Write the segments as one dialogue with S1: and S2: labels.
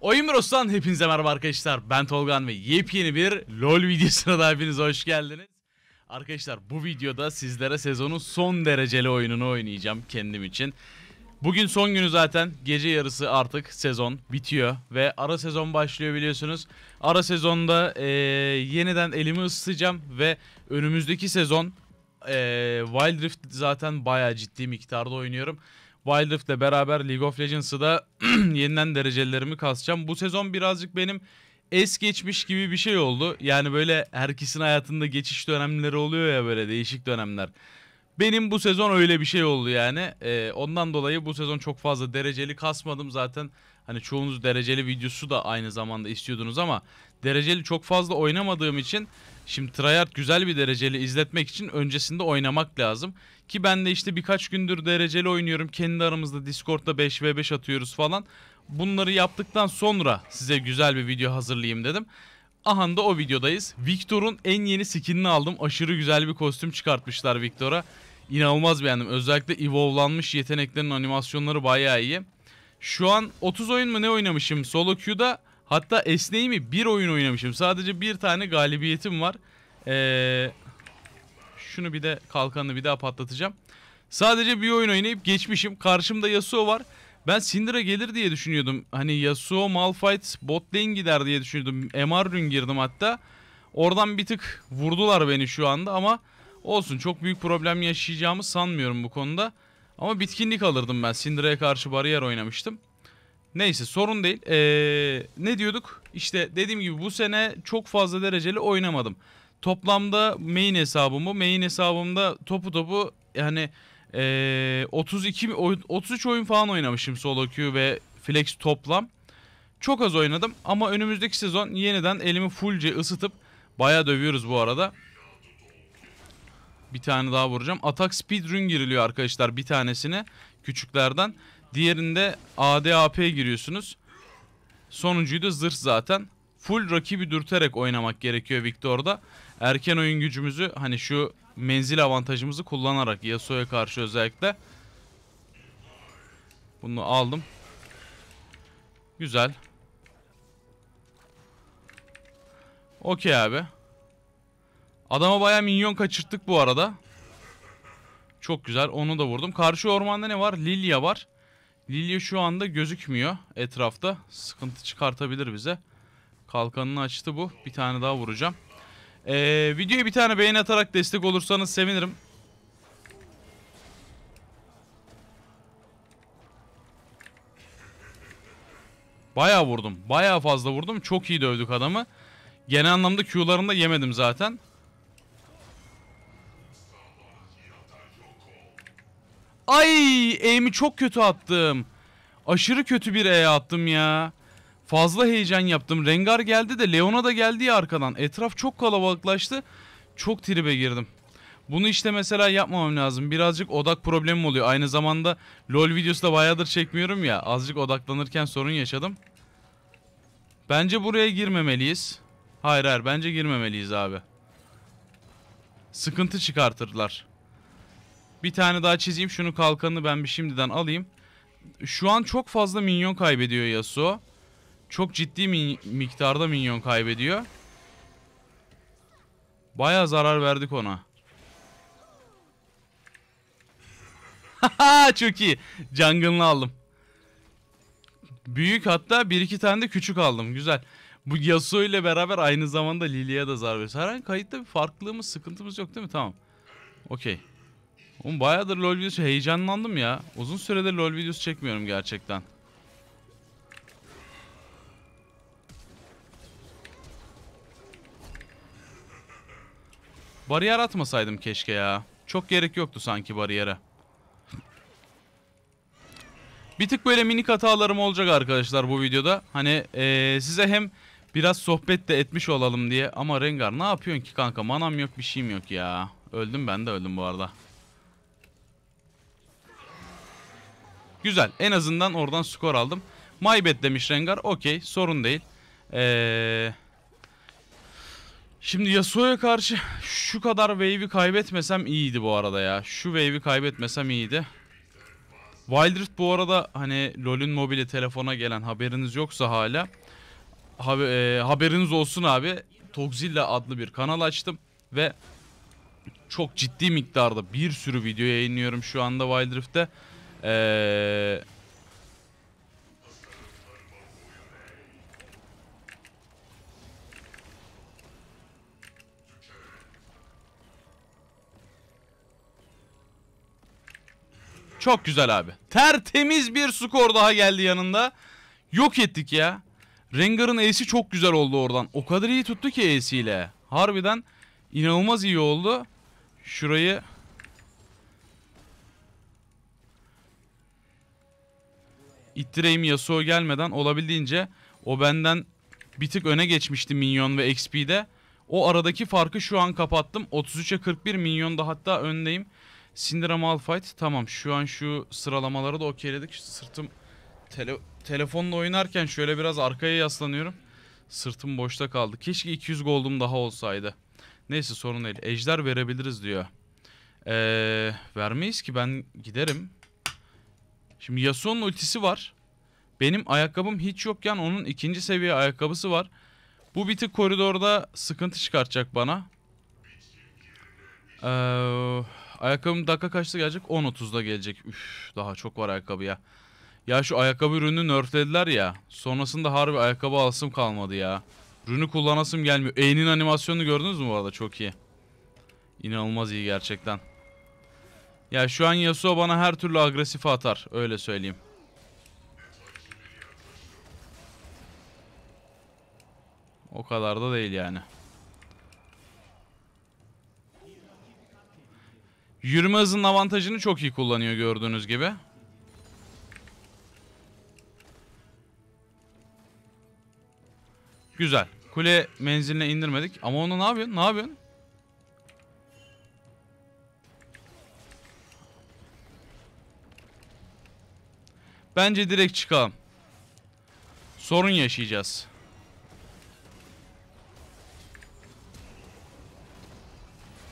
S1: Oyun Bros'tan hepinize merhaba arkadaşlar. Ben Tolgan ve yepyeni bir LoL videosuna da hepiniz hoş geldiniz. Arkadaşlar bu videoda sizlere sezonun son dereceli oyununu oynayacağım kendim için. Bugün son günü zaten. Gece yarısı artık sezon bitiyor ve ara sezon başlıyor biliyorsunuz. Ara sezonda ee, yeniden elimi ısıtacağım ve önümüzdeki sezon ee, Wild Rift zaten bayağı ciddi miktarda oynuyorum ile beraber League of Legends'ı da yeniden derecelerimi kasacağım. Bu sezon birazcık benim es geçmiş gibi bir şey oldu. Yani böyle herkesin hayatında geçiş dönemleri oluyor ya böyle değişik dönemler. Benim bu sezon öyle bir şey oldu yani. Ee, ondan dolayı bu sezon çok fazla dereceli kasmadım zaten. Hani çoğunuz dereceli videosu da aynı zamanda istiyordunuz ama dereceli çok fazla oynamadığım için şimdi tryhard güzel bir dereceli izletmek için öncesinde oynamak lazım. Ki ben de işte birkaç gündür dereceli oynuyorum. Kendi aramızda Discord'da 5v5 atıyoruz falan. Bunları yaptıktan sonra size güzel bir video hazırlayayım dedim. Aha da o videodayız. Victor'un en yeni skinini aldım. Aşırı güzel bir kostüm çıkartmışlar Victor'a inanılmaz beğendim. Özellikle evolve'lanmış yeteneklerin animasyonları bayağı iyi. Şu an 30 oyun mu ne oynamışım solo queue'da. Hatta esneyi mi bir oyun oynamışım. Sadece bir tane galibiyetim var. Ee, şunu bir de kalkanını bir daha patlatacağım. Sadece bir oyun oynayıp geçmişim. Karşımda Yasuo var. Ben Syndra gelir diye düşünüyordum. Hani Yasuo, Malphite, bot lane gider diye düşünüyordum. MR rün girdim hatta. Oradan bir tık vurdular beni şu anda ama Olsun çok büyük problem yaşayacağımı sanmıyorum bu konuda. Ama bitkinlik alırdım ben. Sindireye karşı bariyer oynamıştım. Neyse sorun değil. Ee, ne diyorduk? İşte dediğim gibi bu sene çok fazla dereceli oynamadım. Toplamda main hesabım bu, main hesabımda topu topu yani ee, 32 33 oyun falan oynamışım solo queue ve flex toplam. Çok az oynadım ama önümüzdeki sezon yeniden elimi fullce ısıtıp bayağı dövüyoruz bu arada. Bir tane daha vuracağım. Atak speedrun giriliyor arkadaşlar bir tanesine. Küçüklerden. Diğerinde ADAP giriyorsunuz. Sonuncuyu da zırh zaten. Full rakibi dürterek oynamak gerekiyor Victor'da. Erken oyun gücümüzü hani şu menzil avantajımızı kullanarak Yasuo'ya karşı özellikle. Bunu aldım. Güzel. Okey abi. Adama baya minyon kaçırttık bu arada. Çok güzel. Onu da vurdum. Karşı ormanda ne var? Lilya var. Lilya şu anda gözükmüyor etrafta. Sıkıntı çıkartabilir bize. Kalkanını açtı bu. Bir tane daha vuracağım. Ee, videoya bir tane beğeni atarak destek olursanız sevinirim. Baya vurdum. Baya fazla vurdum. Çok iyi dövdük adamı. Genel anlamda Q'larını da yemedim zaten. Ay aim'i çok kötü attım. Aşırı kötü bir E attım ya. Fazla heyecan yaptım. Rengar geldi de Leona da geldi ya arkadan. Etraf çok kalabalıklaştı. Çok tribe girdim. Bunu işte mesela yapmamam lazım. Birazcık odak problemim oluyor. Aynı zamanda LoL videosu da bayağıdır çekmiyorum ya. Azıcık odaklanırken sorun yaşadım. Bence buraya girmemeliyiz. Hayır hayır bence girmemeliyiz abi. Sıkıntı çıkartırlar. Bir tane daha çizeyim. Şunu kalkanını ben bir şimdiden alayım. Şu an çok fazla minyon kaybediyor Yasuo. Çok ciddi min miktarda minyon kaybediyor. Baya zarar verdik ona. çok iyi. Jungle'ını aldım. Büyük hatta bir iki tane de küçük aldım. Güzel. Bu Yasuo ile beraber aynı zamanda Lily'ye da zarar veriyoruz. Herhangi kayıtta bir farklılığımız, sıkıntımız yok değil mi? Tamam. Okey. Oğlum bayağıdır LoL videosu heyecanlandım ya. Uzun süredir LoL videosu çekmiyorum gerçekten. Bariyer atmasaydım keşke ya. Çok gerek yoktu sanki bariyere. Bir tık böyle minik hatalarım olacak arkadaşlar bu videoda. Hani ee, size hem biraz sohbet de etmiş olalım diye. Ama Rengar ne yapıyorsun ki kanka? Manam yok bir şeyim yok ya. Öldüm ben de öldüm bu arada. Güzel. En azından oradan skor aldım. Maybet demiş Rengar. Okey. Sorun değil. Eee... Şimdi Yasuo'ya karşı şu kadar wave'i kaybetmesem iyiydi bu arada ya. Şu wave'i kaybetmesem iyiydi. Wild Rift bu arada hani LoL'ün mobili telefona gelen haberiniz yoksa hala e, haberiniz olsun abi. Togzilla adlı bir kanal açtım ve çok ciddi miktarda bir sürü video yayınlıyorum şu anda Wild Rift'te. Ee, çok güzel abi. Tertemiz bir skor daha geldi yanında. Yok ettik ya. Rengar'ın E'si çok güzel oldu oradan. O kadar iyi tuttu ki E'siyle. Harbiden inanılmaz iyi oldu. Şurayı İttireyim Yasuo gelmeden olabildiğince o benden bir tık öne geçmişti minyon ve XP'de. O aradaki farkı şu an kapattım. 33'e 41 da hatta öndeyim. Syndra Malphite tamam şu an şu sıralamaları da okeyledik. Sırtım tele, telefonla oynarken şöyle biraz arkaya yaslanıyorum. Sırtım boşta kaldı. Keşke 200 gold'um daha olsaydı. Neyse sorun değil. Ejder verebiliriz diyor. Ee, vermeyiz ki ben giderim. Şimdi Yasuo'nun ultisi var. Benim ayakkabım hiç yokken onun ikinci seviye ayakkabısı var. Bu biti koridorda sıkıntı çıkartacak bana. Ee, ayakkabım dakika kaçta gelecek? 10.30'da gelecek. Üf, daha çok var ayakkabı Ya Ya şu ayakkabı ürünü nerflediler ya. Sonrasında harbi ayakkabı alsım kalmadı ya. Rünü kullanasım gelmiyor. E'nin animasyonunu gördünüz mü bu arada? Çok iyi. İnanılmaz iyi gerçekten. Ya şu an Yasuo bana her türlü agresif atar. Öyle söyleyeyim. O kadar da değil yani. Yürüme hızının avantajını çok iyi kullanıyor gördüğünüz gibi. Güzel. Kule menziline indirmedik. Ama onu ne yapıyorsun? Ne yapıyorsun? Bence direkt çıkalım. Sorun yaşayacağız.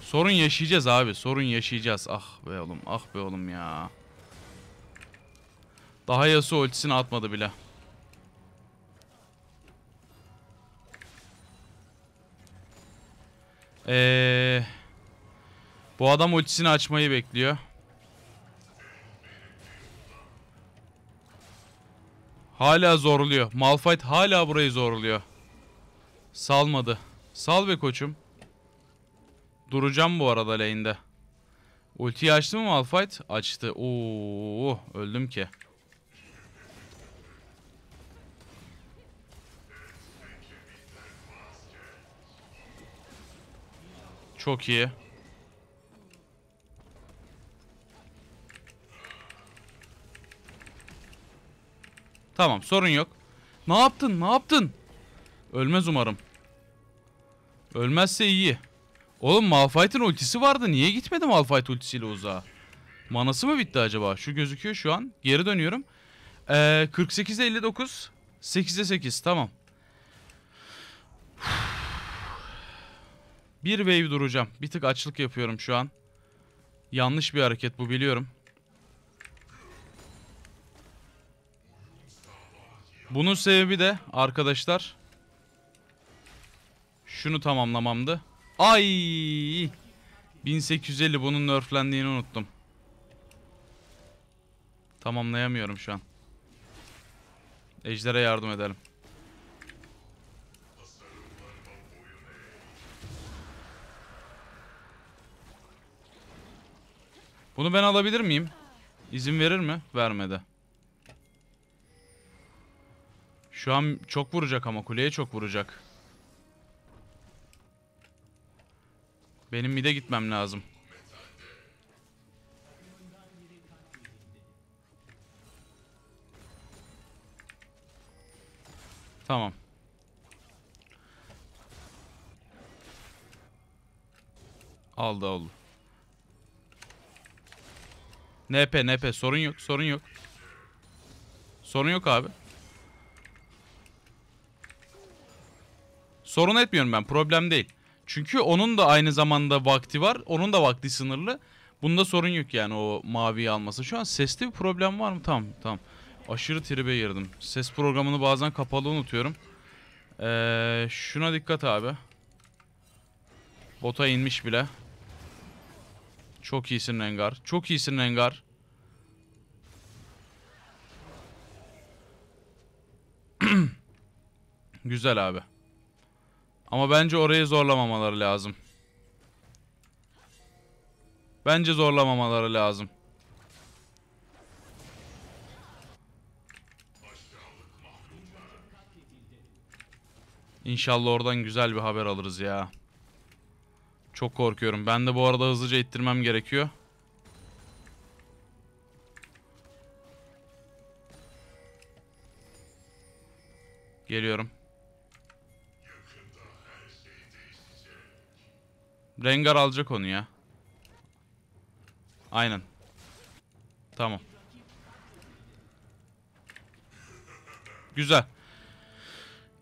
S1: Sorun yaşayacağız abi. Sorun yaşayacağız. Ah be oğlum. Ah be oğlum ya. Daha yası ultisini atmadı bile. Ee, bu adam ultisini açmayı bekliyor. Hala zorluyor. Malfight hala burayı zorluyor. Salmadı. Sal be koçum. Duracağım bu arada lane'de. Ultiyi açtı mı Malfight? Açtı. Oo, öldüm ki. Çok iyi. Tamam sorun yok. Ne yaptın? Ne yaptın? Ölmez umarım. Ölmezse iyi. Oğlum Malphite'in ultisi vardı. Niye gitmedi Malphite ultisiyle uzağa? Manası mı bitti acaba? Şu gözüküyor şu an. Geri dönüyorum. Ee, 48'e 59. 8'e 8. Tamam. Bir wave duracağım. Bir tık açlık yapıyorum şu an. Yanlış bir hareket bu biliyorum. Bunun sebebi de arkadaşlar şunu tamamlamamdı. Ay! 1850 bunun nerflendiğini unuttum. Tamamlayamıyorum şu an. Ejder'e yardım edelim. Bunu ben alabilir miyim? İzin verir mi? Vermedi. Şu an çok vuracak ama kuleye çok vuracak. Benim mide gitmem lazım. Tamam. Aldı oldu. NP NP sorun yok sorun yok. Sorun yok abi. Sorun etmiyorum ben. Problem değil. Çünkü onun da aynı zamanda vakti var. Onun da vakti sınırlı. Bunda sorun yok yani o maviyi alması. Şu an seste bir problem var mı? Tamam tamam. Aşırı tribe girdim. Ses programını bazen kapalı unutuyorum. Ee, şuna dikkat abi. Bota inmiş bile. Çok iyisin Rengar. Çok iyisin Rengar. Güzel abi. Ama bence orayı zorlamamaları lazım. Bence zorlamamaları lazım. İnşallah oradan güzel bir haber alırız ya. Çok korkuyorum. Ben de bu arada hızlıca ittirmem gerekiyor. Geliyorum. Rengar alacak onu ya. Aynen. Tamam. Güzel.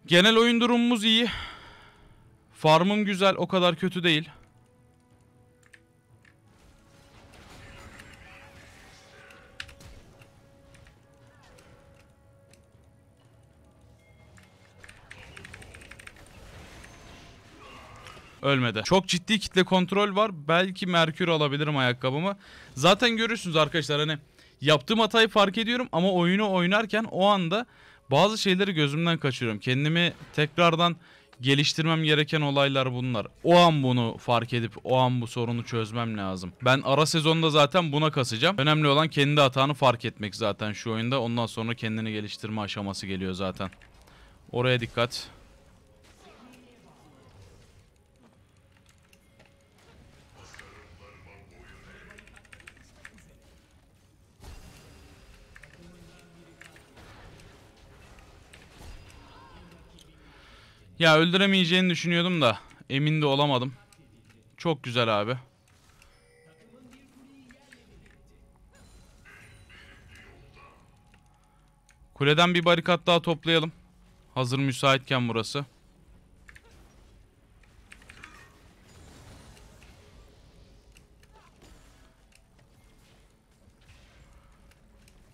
S1: Genel oyun durumumuz iyi. Farmım güzel, o kadar kötü değil. Ölmedi. Çok ciddi kitle kontrol var. Belki Merkür alabilirim ayakkabımı. Zaten görürsünüz arkadaşlar hani yaptığım hatayı fark ediyorum ama oyunu oynarken o anda bazı şeyleri gözümden kaçırıyorum. Kendimi tekrardan geliştirmem gereken olaylar bunlar. O an bunu fark edip o an bu sorunu çözmem lazım. Ben ara sezonda zaten buna kasacağım. Önemli olan kendi hatanı fark etmek zaten şu oyunda. Ondan sonra kendini geliştirme aşaması geliyor zaten. Oraya dikkat. Ya öldüremeyeceğini düşünüyordum da emin de olamadım. Çok güzel abi. Kuleden bir barikat daha toplayalım. Hazır müsaitken burası.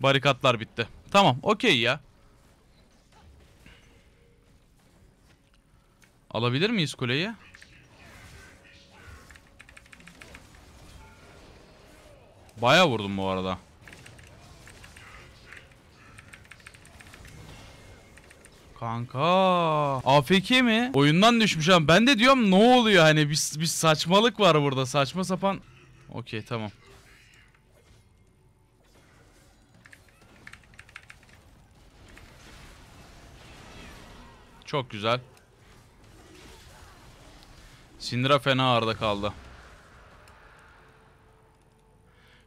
S1: Barikatlar bitti. Tamam okey ya. Alabilir miyiz kuleyi? Baya vurdum bu arada. Kanka. AFK mi? Oyundan düşmüş ama ben de diyorum ne oluyor hani bir, bir saçmalık var burada saçma sapan. Okey tamam. Çok güzel. Sindra fena arda kaldı.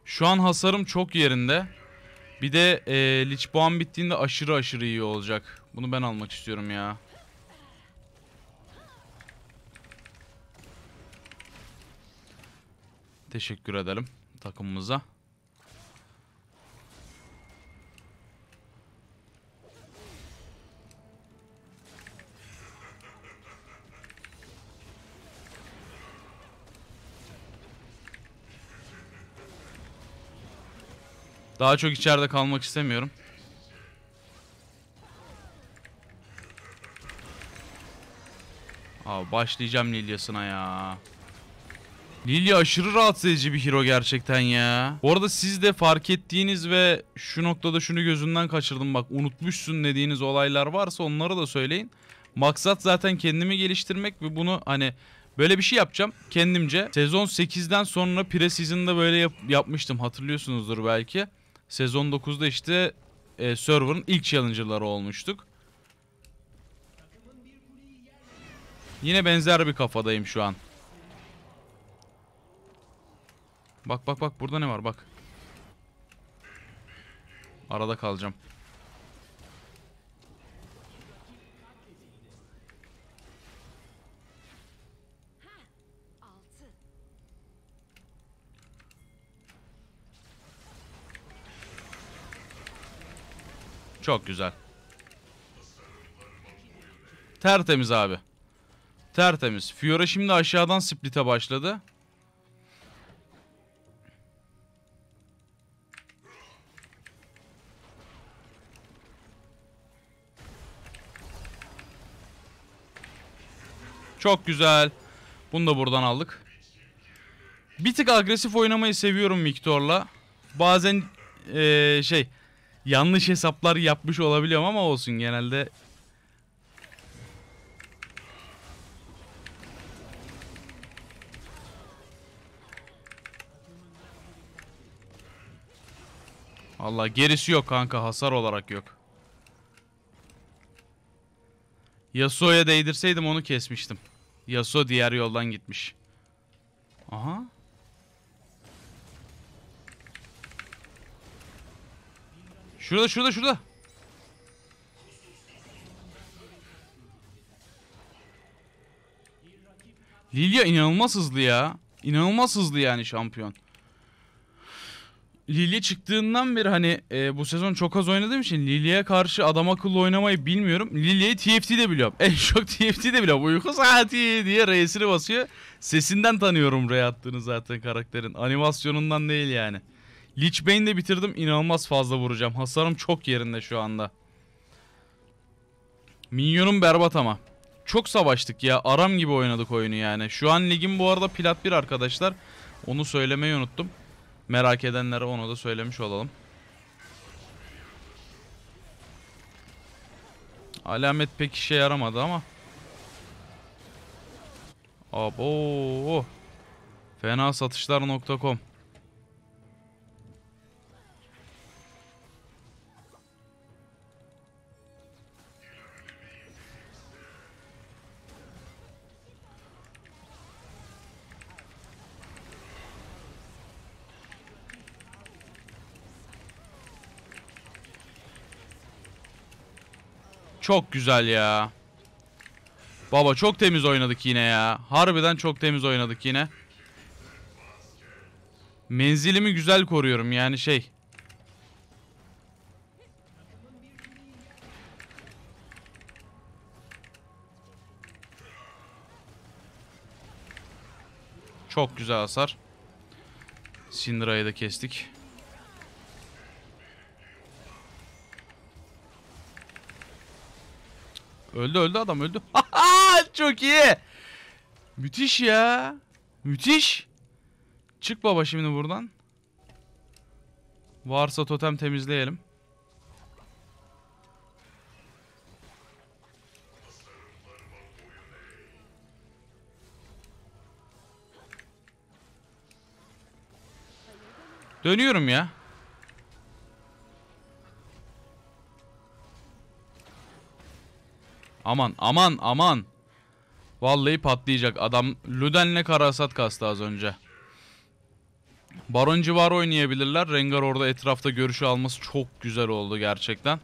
S1: Şu an hasarım çok yerinde. Bir de e, ee, Lich bittiğinde aşırı aşırı iyi olacak. Bunu ben almak istiyorum ya. Teşekkür edelim takımımıza. Daha çok içeride kalmak istemiyorum. Abi başlayacağım Lilya'sına ya. Lilya aşırı rahatsız edici bir hero gerçekten ya. Bu arada siz de fark ettiğiniz ve şu noktada şunu gözünden kaçırdım bak unutmuşsun dediğiniz olaylar varsa onları da söyleyin. Maksat zaten kendimi geliştirmek ve bunu hani böyle bir şey yapacağım kendimce. Sezon 8'den sonra pre-season'da böyle yap yapmıştım hatırlıyorsunuzdur belki. Sezon 9'da işte e, server'ın ilk challenger'ları olmuştuk. Yine benzer bir kafadayım şu an. Bak bak bak burada ne var bak. Arada kalacağım. Çok güzel. Tertemiz abi. Tertemiz. Fiora şimdi aşağıdan split'e başladı. Çok güzel. Bunu da buradan aldık. Bir tık agresif oynamayı seviyorum Victor'la. Bazen ee, şey yanlış hesaplar yapmış olabiliyorum ama olsun genelde. Allah gerisi yok kanka hasar olarak yok. Yasuo'ya değdirseydim onu kesmiştim. Yasuo diğer yoldan gitmiş. Aha. Şurada şurada şurada. Lilia inanılmaz hızlı ya. İnanılmaz hızlı yani şampiyon. Lilia çıktığından beri hani e, bu sezon çok az oynadığım için Lilia'ya karşı adam akıllı oynamayı bilmiyorum. Lilia'yı TFT'de biliyorum. En çok TFT'de biliyorum. Uyku saati diye reisini basıyor. Sesinden tanıyorum Ray attığını zaten karakterin. Animasyonundan değil yani. Lich Bane'i de bitirdim. İnanılmaz fazla vuracağım. Hasarım çok yerinde şu anda. Minyonum berbat ama. Çok savaştık ya. Aram gibi oynadık oyunu yani. Şu an ligim bu arada plat 1 arkadaşlar. Onu söylemeyi unuttum. Merak edenlere onu da söylemiş olalım. Alamet pek işe yaramadı ama. Abo. fena Fenasatışlar.com Çok güzel ya. Baba çok temiz oynadık yine ya. Harbiden çok temiz oynadık yine. Menzilimi güzel koruyorum yani şey. Çok güzel hasar. Syndra'yı da kestik. Öldü öldü adam öldü. Çok iyi. Müthiş ya. Müthiş. Çık baba şimdi buradan. Varsa totem temizleyelim. Dönüyorum ya. Aman aman aman. Vallahi patlayacak. Adam Luden'le Karasat kastı az önce. Baron civarı oynayabilirler. Rengar orada etrafta görüşü alması çok güzel oldu gerçekten.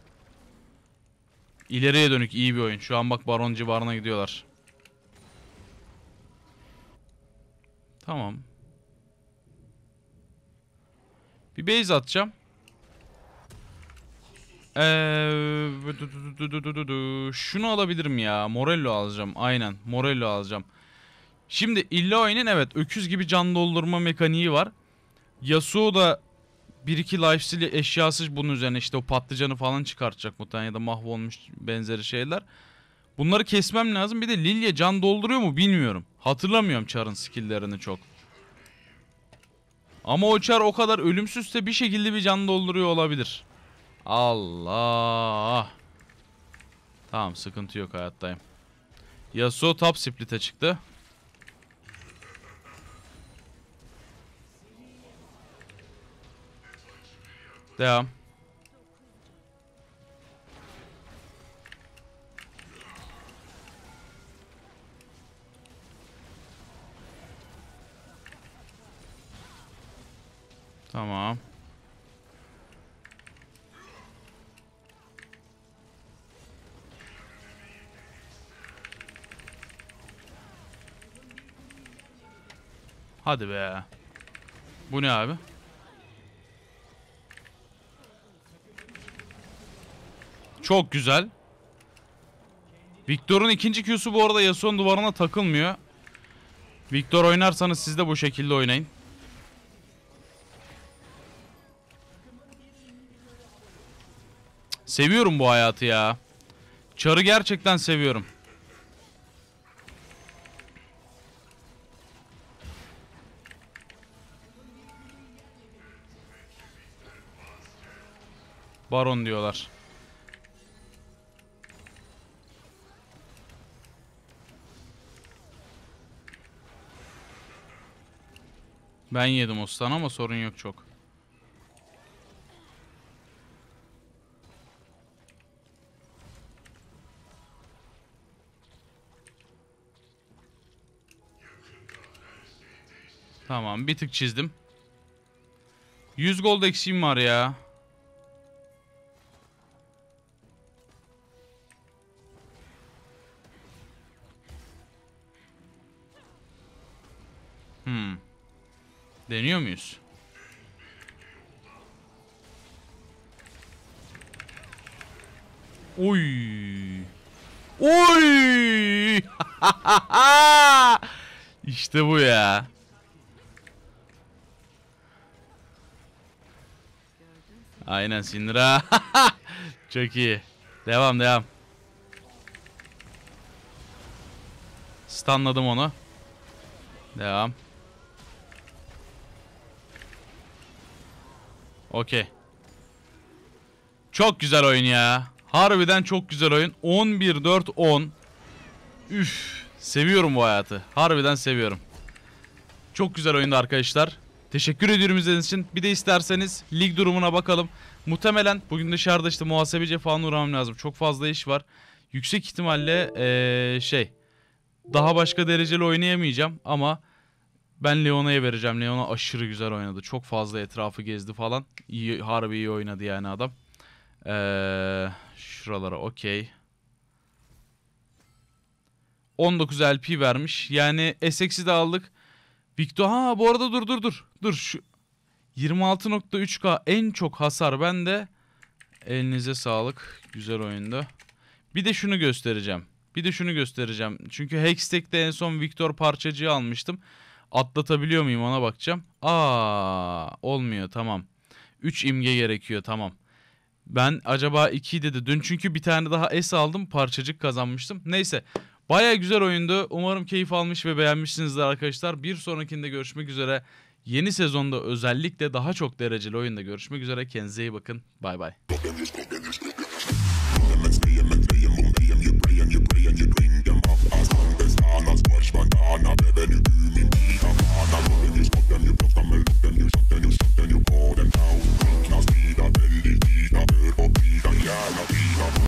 S1: İleriye dönük iyi bir oyun. Şu an bak Baron civarına gidiyorlar. Tamam. Bir base atacağım. Ee, şunu alabilirim ya. Morello alacağım. Aynen. Morello alacağım. Şimdi Illoy'nin evet öküz gibi can doldurma mekaniği var. Yasuo da bir iki lifesteal eşyası bunun üzerine işte o patlıcanı falan çıkartacak muhtemelen ya da mahvolmuş benzeri şeyler. Bunları kesmem lazım. Bir de Lilya can dolduruyor mu bilmiyorum. Hatırlamıyorum Char'ın skill'lerini çok. Ama o Char o kadar ölümsüzse bir şekilde bir can dolduruyor olabilir. Allah. Tamam sıkıntı yok hayattayım. Yasuo top split'e çıktı. Devam. Tamam. Hadi be. Bu ne abi? Çok güzel. Victor'un ikinci Q'su bu arada Yasuo'nun duvarına takılmıyor. Victor oynarsanız siz de bu şekilde oynayın. Seviyorum bu hayatı ya. Çar'ı gerçekten seviyorum. Baron diyorlar. Ben yedim ostan ama sorun yok çok. Tamam bir tık çizdim. 100 gold eksiğim var ya. Hmm. Deniyor muyuz? Oy. Oy. işte bu ya. Aynen Sindra. Çok iyi. Devam devam. Stanladım onu. Devam. Okey. Çok güzel oyun ya. Harbiden çok güzel oyun. 11-4-10. Üf. Seviyorum bu hayatı. Harbiden seviyorum. Çok güzel oyundu arkadaşlar. Teşekkür ediyorum izlediğiniz için. Bir de isterseniz lig durumuna bakalım. Muhtemelen bugün dışarıda işte muhasebece falan uğramam lazım. Çok fazla iş var. Yüksek ihtimalle ee, şey daha başka dereceli oynayamayacağım ama ben Leona'ya vereceğim. Leona aşırı güzel oynadı. Çok fazla etrafı gezdi falan. İyi, harbi iyi oynadı yani adam. Ee, şuralara okey. 19 LP vermiş. Yani Essex'i de aldık. Victor ha bu arada dur dur dur. Dur şu 26.3K en çok hasar bende. Elinize sağlık. Güzel oyundu. Bir de şunu göstereceğim. Bir de şunu göstereceğim. Çünkü Hextech'te en son Victor parçacığı almıştım. Atlatabiliyor muyum ona bakacağım. Aa olmuyor tamam. 3 imge gerekiyor tamam. Ben acaba 2 dedi dün çünkü bir tane daha S aldım parçacık kazanmıştım. Neyse baya güzel oyundu. Umarım keyif almış ve beğenmişsinizdir arkadaşlar. Bir sonrakinde görüşmek üzere. Yeni sezonda özellikle daha çok dereceli oyunda görüşmek üzere. Kendinize iyi bakın. Bay bay.